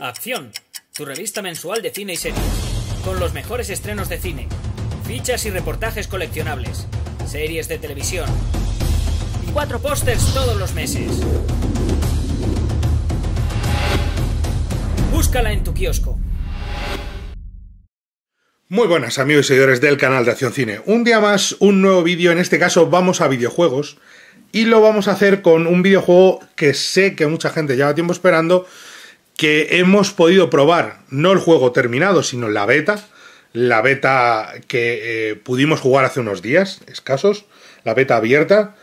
Acción, tu revista mensual de cine y series, con los mejores estrenos de cine, fichas y reportajes coleccionables, series de televisión y cuatro pósters todos los meses. Búscala en tu kiosco. Muy buenas amigos y señores del canal de Acción Cine. Un día más, un nuevo vídeo, en este caso vamos a videojuegos y lo vamos a hacer con un videojuego que sé que mucha gente lleva tiempo esperando que hemos podido probar, no el juego terminado, sino la beta, la beta que eh, pudimos jugar hace unos días, escasos, la beta abierta,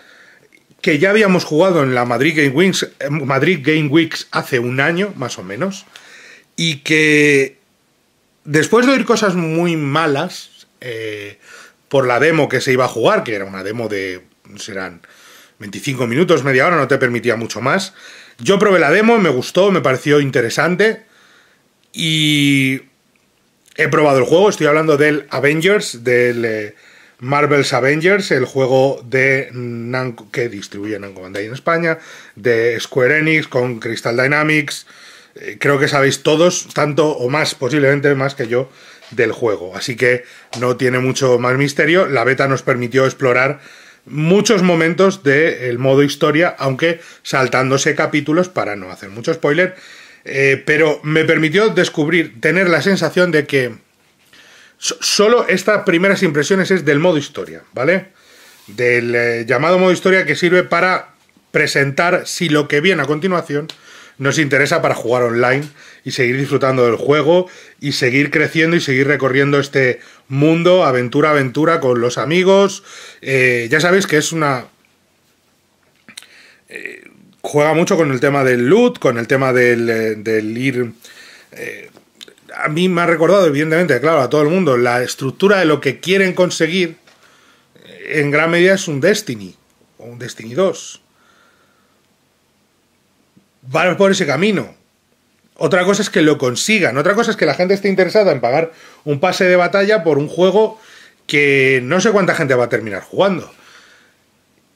que ya habíamos jugado en la Madrid Game, Weeks, eh, Madrid Game Weeks hace un año, más o menos, y que después de oír cosas muy malas eh, por la demo que se iba a jugar, que era una demo de, serán 25 minutos, media hora, no te permitía mucho más, yo probé la demo, me gustó, me pareció interesante. Y he probado el juego, estoy hablando del Avengers, del eh, Marvel's Avengers, el juego de que distribuye Namco en España, de Square Enix con Crystal Dynamics. Eh, creo que sabéis todos, tanto o más, posiblemente más que yo, del juego. Así que no tiene mucho más misterio. La beta nos permitió explorar muchos momentos del modo historia, aunque saltándose capítulos para no hacer mucho spoiler. Eh, pero me permitió descubrir, tener la sensación de que solo estas primeras impresiones es del modo historia, ¿vale? Del eh, llamado modo historia que sirve para presentar si lo que viene a continuación nos interesa para jugar online y seguir disfrutando del juego y seguir creciendo y seguir recorriendo este mundo aventura aventura con los amigos. Eh, ya sabéis que es una... Eh, juega mucho con el tema del loot, con el tema del, eh, ir... a mí me ha recordado, evidentemente, claro, a todo el mundo, la estructura de lo que quieren conseguir en gran medida es un Destiny, o un Destiny 2. Van por ese camino. Otra cosa es que lo consigan. Otra cosa es que la gente esté interesada en pagar un pase de batalla por un juego que no sé cuánta gente va a terminar jugando.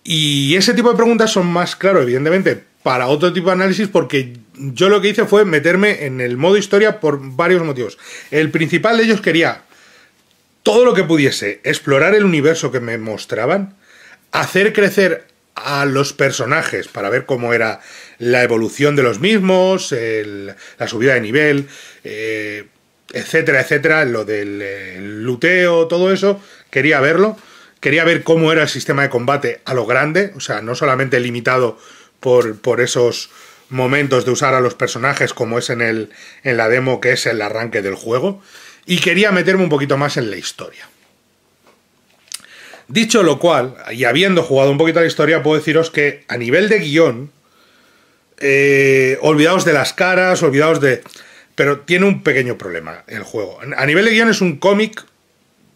Y ese tipo de preguntas son más, claro, evidentemente, para otro tipo de análisis, porque yo lo que hice fue meterme en el modo historia por varios motivos. El principal de ellos quería todo lo que pudiese, explorar el universo que me mostraban, hacer crecer a los personajes para ver cómo era la evolución de los mismos, la subida de nivel, eh, etcétera, etcétera, lo del eh, luteo, todo eso, quería verlo, quería ver cómo era el sistema de combate a lo grande, o sea, no solamente limitado por, por esos momentos de usar a los personajes como es en, el, en la demo que es el arranque del juego, y quería meterme un poquito más en la historia. Dicho lo cual, y habiendo jugado un poquito la historia, puedo deciros que a nivel de guión, eh, olvidaos de las caras, olvidaos de... Pero tiene un pequeño problema el juego. A nivel de guión es un cómic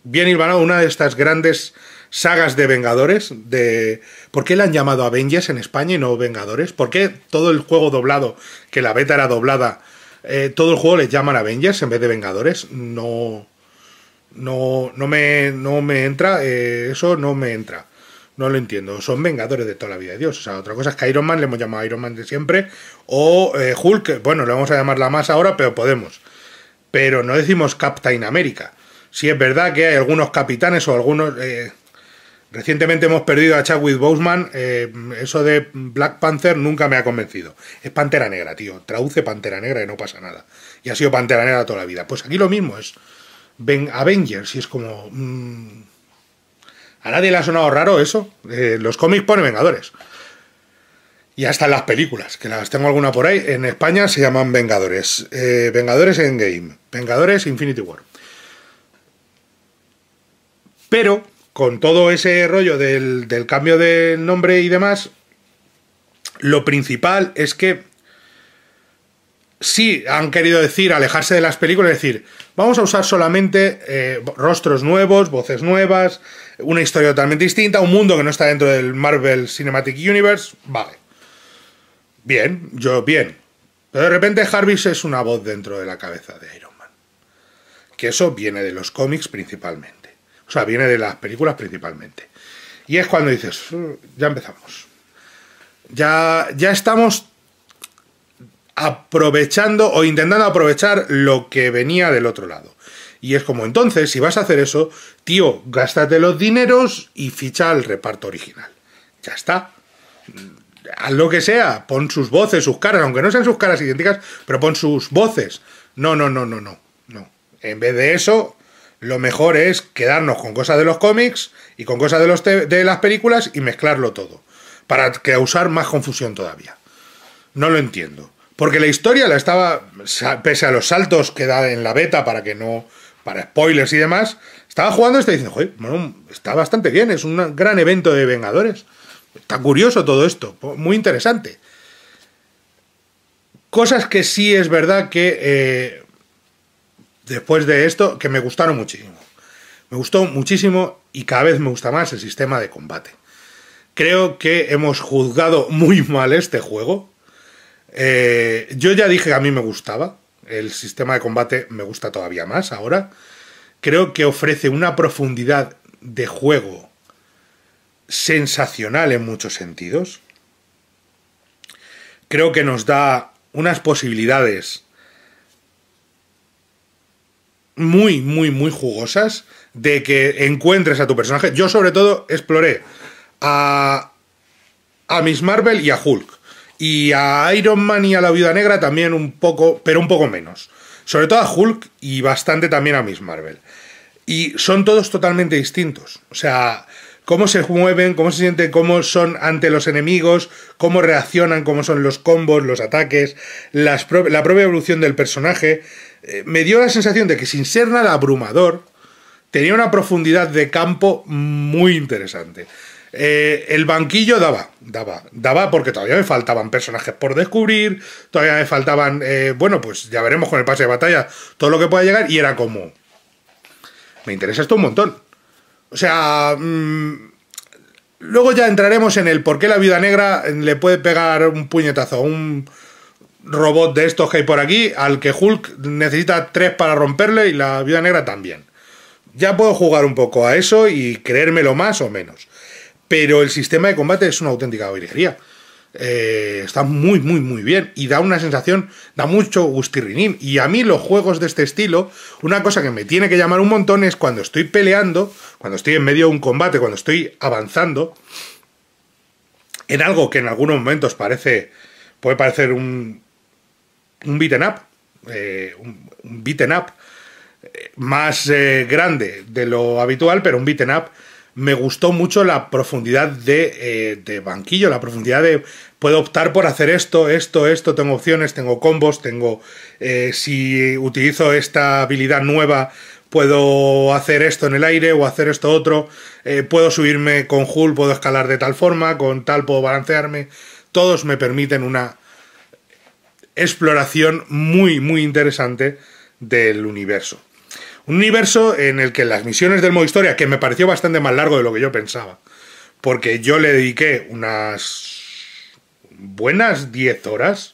bien hilvanado, una de estas grandes sagas de Vengadores. De... ¿Por qué le han llamado Avengers en España y no Vengadores? ¿Por qué todo el juego doblado, que la beta era doblada, eh, todo el juego le llaman Avengers en vez de Vengadores? No no, no, me, no me entra, eh, eso no me entra. No lo entiendo. Son vengadores de toda la vida de Dios. O sea, otra cosa es que Iron Man le hemos llamado Iron Man de siempre. O eh, Hulk, bueno, le vamos a llamar la más ahora, pero podemos. Pero no decimos Captain America. Si es verdad que hay algunos capitanes o algunos. Eh, recientemente hemos perdido a Chadwick Boseman. eso de Black Panther nunca me ha convencido. Es Pantera Negra, tío. Traduce Pantera Negra y no pasa nada. Y ha sido Pantera Negra toda la vida. Pues aquí lo mismo es. Ben Avengers, y es como... Mm, a nadie le ha sonado raro eso. Eh, los cómics ponen Vengadores. Y hasta las películas, que las tengo alguna por ahí. En España se llaman Vengadores. Eh, Vengadores Endgame. Vengadores Infinity War. Pero, con todo ese rollo del, del cambio de nombre y demás, lo principal es que sí han querido decir alejarse de las películas, es decir, vamos a usar solamente eh, rostros nuevos, voces nuevas, una historia totalmente distinta, un mundo que no está dentro del Marvel Cinematic Universe, vale. Bien, yo bien. Pero de repente Jarvis es una voz dentro de la cabeza de Iron Man. Que eso viene de los cómics principalmente. O sea, viene de las películas principalmente. Y es cuando dices, ya empezamos. Ya, ya estamos aprovechando o intentando aprovechar lo que venía del otro lado. Y es como entonces, si vas a hacer eso, tío, gástate los dineros y ficha el reparto original. Ya está. Haz lo que sea, pon sus voces, sus caras, aunque no sean sus caras idénticas, pero pon sus voces. No, no, no, no, no. no. En vez de eso, lo mejor es quedarnos con cosas de los cómics y con cosas de, los de las películas y mezclarlo todo, para causar más confusión todavía. No lo entiendo. Porque la historia la estaba, pese a los saltos que da en la beta para que no, para spoilers y demás, estaba jugando y está diciendo, está bastante bien, es un gran evento de Vengadores. Está curioso todo esto, muy interesante. Cosas que sí es verdad que eh, después de esto, que me gustaron muchísimo. Me gustó muchísimo y cada vez me gusta más el sistema de combate. Creo que hemos juzgado muy mal este juego eh, yo ya dije que a mí me gustaba. El sistema de combate me gusta todavía más ahora. Creo que ofrece una profundidad de juego sensacional en muchos sentidos. Creo que nos da unas posibilidades muy, muy, muy jugosas de que encuentres a tu personaje. Yo sobre todo exploré a, a Miss Marvel y a Hulk. Y a Iron Man y a la Viuda Negra también un poco, pero un poco menos. Sobre todo a Hulk y bastante también a Miss Marvel. Y son todos totalmente distintos. O sea, cómo se mueven, cómo se sienten, cómo son ante los enemigos, cómo reaccionan, cómo son los combos, los ataques, la propia evolución del personaje. Eh, me dio la sensación de que sin ser nada abrumador, tenía una profundidad de campo muy interesante. Eh, el banquillo daba, daba, daba porque todavía me faltaban personajes por descubrir, todavía me faltaban, eh, bueno, pues ya veremos con el pase de batalla todo lo que pueda llegar y era como, me interesa esto un montón. O sea, mm, luego ya entraremos en el por qué la viuda negra le puede pegar un puñetazo a un robot de estos que hay por aquí, al que Hulk necesita tres para romperle y la viuda negra también. Ya puedo jugar un poco a eso y creérmelo más o menos pero el sistema de combate es una auténtica virguería. Eh, está muy, muy, muy bien. Y da una sensación, da mucho gustirrinín. Y a mí los juegos de este estilo, una cosa que me tiene que llamar un montón es cuando estoy peleando, cuando estoy en medio de un combate, cuando estoy avanzando, en algo que en algunos momentos parece, puede parecer un, un beaten up, eh, un, beaten up eh, más grande de lo habitual, pero un beaten up me gustó mucho la profundidad eh, de, banquillo, la profundidad de puedo optar por hacer esto, esto, esto, tengo opciones, tengo combos, tengo eh, si utilizo esta habilidad nueva puedo hacer esto en el aire o hacer esto otro, eh, puedo subirme con Hull, puedo escalar de tal forma, con tal puedo balancearme, todos me permiten una exploración muy, muy interesante del universo. Un universo en el que las misiones del modo historia, que me pareció bastante más largo de lo que yo pensaba, porque yo le dediqué unas buenas 10 horas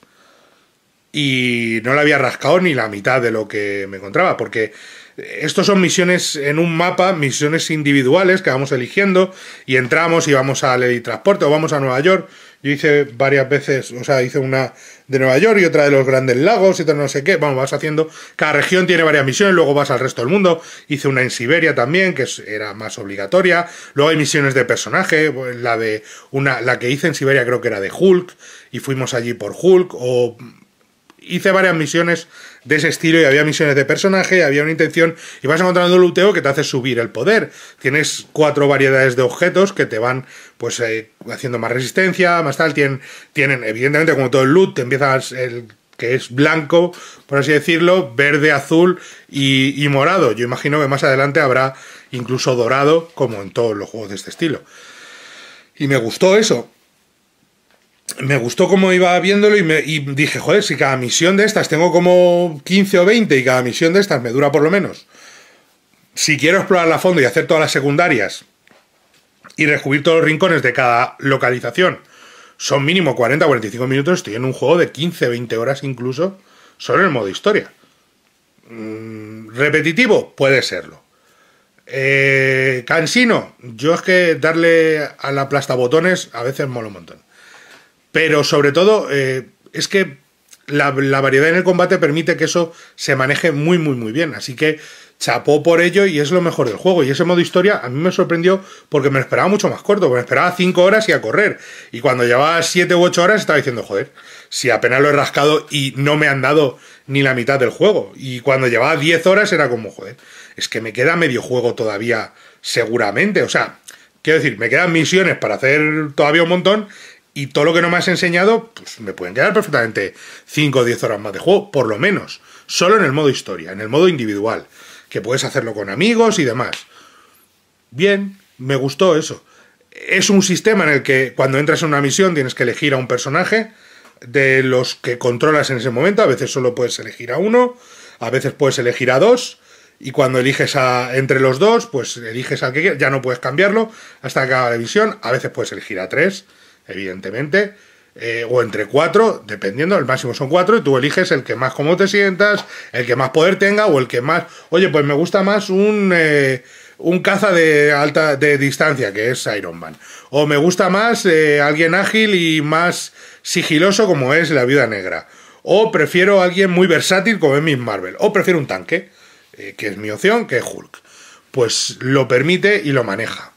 y no le había rascado ni la mitad de lo que me encontraba, porque estos son misiones en un mapa, misiones individuales que vamos eligiendo y entramos y vamos al transporte o vamos a Nueva York yo hice varias veces, o sea, hice una de Nueva York y otra de los Grandes Lagos y otra no sé qué. Vamos, vas haciendo. Cada región tiene varias misiones, luego vas al resto del mundo. Hice una en Siberia también, que era más obligatoria. Luego hay misiones de personaje, la de una, la que hice en Siberia creo que era de Hulk y fuimos allí por Hulk o hice varias misiones de ese estilo y había misiones de personaje, había una intención y vas encontrando un que te hace subir el poder. Tienes cuatro variedades de objetos que te van pues eh, haciendo más resistencia, más tal, tienen, evidentemente como todo el loot, te empiezas el que es blanco, por así decirlo, verde, azul y morado. Yo imagino que más adelante habrá incluso dorado, como en todos los juegos de este estilo. Y me gustó eso me gustó cómo iba viéndolo y, me, dije, joder, si cada misión de estas tengo como 15 o 20 y cada misión de estas me dura por lo menos. Si quiero explorar a fondo y hacer todas las secundarias y descubrir todos los rincones de cada localización, son mínimo 40 o 45 minutos. Estoy en un juego de 15, 20 horas incluso solo en el modo historia. Mm, ¿Repetitivo? Puede serlo. Eh, ¿Cansino? Yo es que darle a la plasta botones a veces mola un montón. Pero sobre todo, eh, es que la, variedad en el combate permite que eso se maneje muy, muy, muy bien. Así que chapó por ello y es lo mejor del juego. Y ese modo historia a mí me sorprendió porque me lo esperaba mucho más corto. Me esperaba 5 horas y a correr. Y cuando llevaba 7 u 8 horas estaba diciendo, joder, si apenas lo he rascado y no me han dado ni la mitad del juego. Y cuando llevaba 10 horas era como, joder, es que me queda medio juego todavía seguramente. O sea, quiero decir, me quedan misiones para hacer todavía un montón y todo lo que no me has enseñado, pues me pueden quedar perfectamente 5 o 10 horas más de juego, por lo menos. Solo en el modo historia, en el modo individual, que puedes hacerlo con amigos y demás. Bien, me gustó eso. Es un sistema en el que cuando entras en una misión tienes que elegir a un personaje de los que controlas en ese momento. A veces solo puedes elegir a uno, a veces puedes elegir a dos. Y cuando eliges a, entre los dos, pues eliges al que quieras. Ya no puedes cambiarlo hasta que acaba la misión... A veces puedes elegir a tres evidentemente, eh, o entre cuatro, dependiendo, el máximo son cuatro, y tú eliges el que más como te sientas, el que más poder tenga, o el que más, oye, pues me gusta más un, eh, un caza de alta de distancia, que es Iron Man, o me gusta más eh, alguien ágil y más sigiloso, como es la Viuda Negra, o prefiero alguien muy versátil, como es Miss Marvel, o prefiero un tanque, que es mi opción, que es Hulk. Pues lo permite y lo maneja.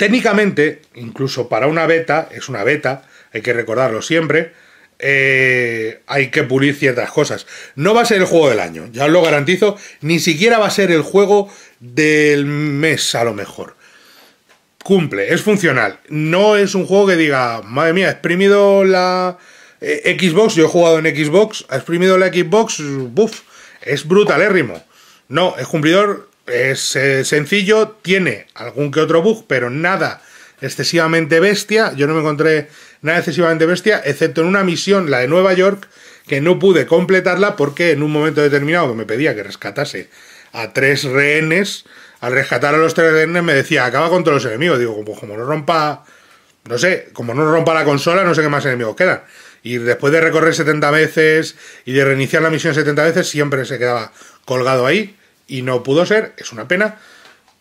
Técnicamente, incluso para una beta, es una beta, hay que recordarlo siempre, eh, hay que pulir ciertas cosas. No va a ser el juego del año, ya os lo garantizo, ni siquiera va a ser el juego del mes a lo mejor. Cumple, es funcional. No es un juego que diga, madre mía, he exprimido la eh, Xbox, yo he jugado en Xbox, ha exprimido la Xbox, buf, es brutalérrimo. No, es cumplidor es eh, sencillo, tiene algún que otro bug, pero nada excesivamente bestia. Yo no me encontré nada excesivamente bestia, excepto en una misión, la de Nueva York, que no pude completarla porque en un momento determinado me pedía que rescatase a tres rehenes, al rescatar a los tres rehenes me decía, acaba con todos los enemigos. Digo, como, pues como no rompa, no sé, como no rompa la consola, no sé qué más enemigos quedan. Y después de recorrer 70 veces y de reiniciar la misión 70 veces, siempre se quedaba colgado ahí y no pudo ser, es una pena,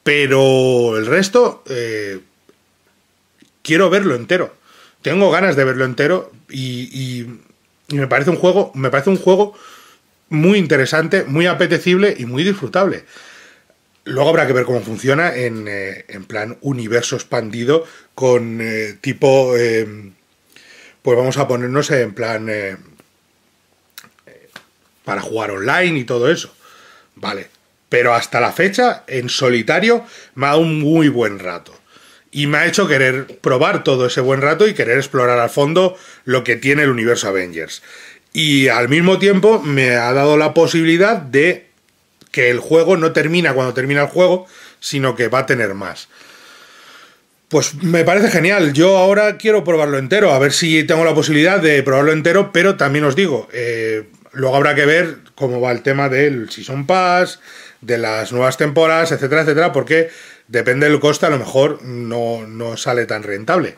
pero el resto eh, quiero verlo entero. Tengo ganas de verlo entero y, me parece un juego, me parece un juego muy interesante, muy apetecible y muy disfrutable. Luego habrá que ver cómo funciona en, eh, en plan universo expandido con eh, tipo, pues vamos a ponernos en plan para jugar online y todo eso. Vale, pero hasta la fecha, en solitario, me ha dado un muy buen rato. Y me ha hecho querer probar todo ese buen rato y querer explorar al fondo lo que tiene el universo Avengers. Y al mismo tiempo me ha dado la posibilidad de que el juego no termina cuando termina el juego, sino que va a tener más. Pues me parece genial. Yo ahora quiero probarlo entero, a ver si tengo la posibilidad de probarlo entero, pero también os digo, eh, luego habrá que ver cómo va el tema del Season Pass, de las nuevas temporadas, etcétera, etcétera, porque depende del coste, a lo mejor no, sale tan rentable.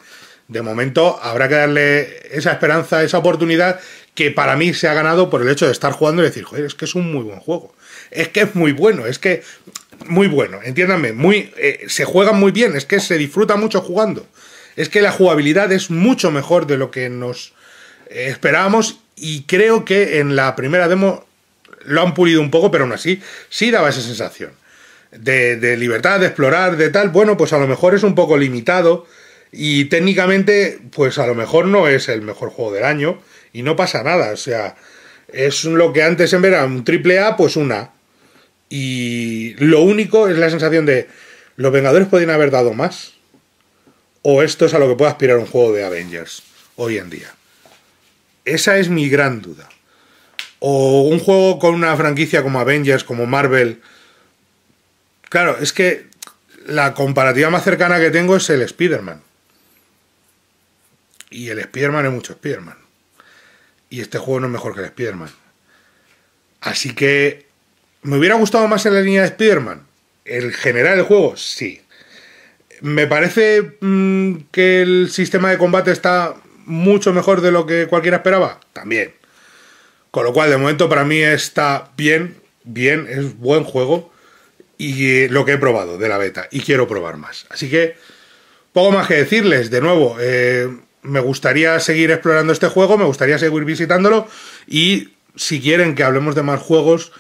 De momento habrá que darle esa esperanza, esa oportunidad que para mí se ha ganado por el hecho de estar jugando y decir, joder, es que es un muy buen juego. Es que es muy bueno, es que muy bueno, entiéndanme, muy, eh, se juega muy bien, es que se disfruta mucho jugando. Es que la jugabilidad es mucho mejor de lo que nos eh, esperábamos y creo que en la primera demo lo han pulido un poco, pero aún así sí daba esa sensación. De, libertad, de explorar, de tal, bueno, pues a lo mejor es un poco limitado y técnicamente, pues a lo mejor no es el mejor juego del año y no pasa nada, o sea, es lo que antes en verano un triple A, pues una. Y lo único es la sensación de, los Vengadores podrían haber dado más, o esto es a lo que puede aspirar un juego de Avengers hoy en día. Esa es mi gran duda. O un juego con una franquicia como Avengers, como Marvel. Claro, es que la comparativa más cercana que tengo es el Spider-Man. Y el Spider-Man es mucho Spider-Man. Y este juego no es mejor que el Spider-Man. Así que, ¿me hubiera gustado más en la línea de Spider-Man? ¿El general del juego? Sí. Me parece mm, que el sistema de combate está mucho mejor de lo que cualquiera esperaba. También. Con lo cual, de momento, para mí está bien, bien, es buen juego. Y eh, lo que he probado de la beta. Y quiero probar más. Así que, poco más que decirles. De nuevo, eh, me gustaría seguir explorando este juego, me gustaría seguir visitándolo. Y si quieren que hablemos de más juegos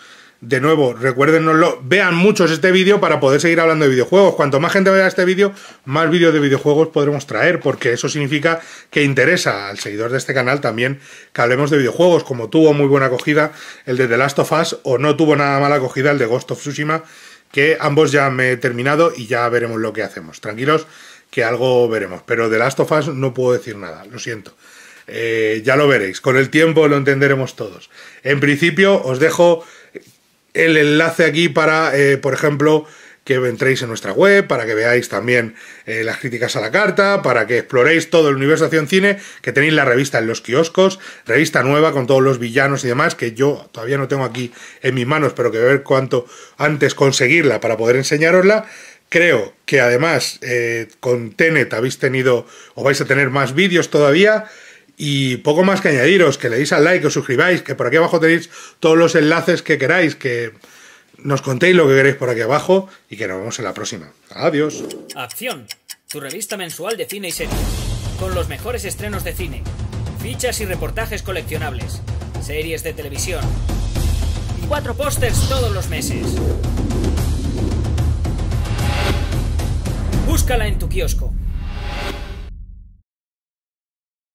de nuevo, recuérdenoslo, vean muchos este vídeo para poder seguir hablando de videojuegos. Cuanto más gente vea este vídeo, más vídeos de videojuegos podremos traer, porque eso significa que interesa al seguidor de este canal también que hablemos de videojuegos, como tuvo muy buena acogida el de The Last of Us o no tuvo nada mala acogida el de Ghost of Tsushima, que ambos ya me he terminado y ya veremos lo que hacemos. Tranquilos, que algo veremos, pero The Last of Us no puedo decir nada, lo siento. Eh, ya lo veréis, con el tiempo lo entenderemos todos. En principio, os dejo el enlace aquí para, eh, por ejemplo, que entréis en nuestra web, para que veáis también eh, las críticas a la carta, para que exploréis todo el universo de acción cine, que tenéis la revista en los kioscos, revista nueva con todos los villanos y demás, que yo todavía no tengo aquí en mis manos, pero que voy a ver cuánto antes conseguirla para poder enseñarosla. Creo que además eh, con Tenet habéis tenido o vais a tener más vídeos todavía. Y poco más que añadiros, que le deis al like, que os suscribáis, que por aquí abajo tenéis todos los enlaces que queráis, que nos contéis lo que queréis por aquí abajo y que nos vemos en la próxima. Adiós. Acción, tu revista mensual de cine y series, con los mejores estrenos de cine, fichas y reportajes coleccionables, series de televisión y cuatro pósters todos los meses. Búscala en tu kiosco.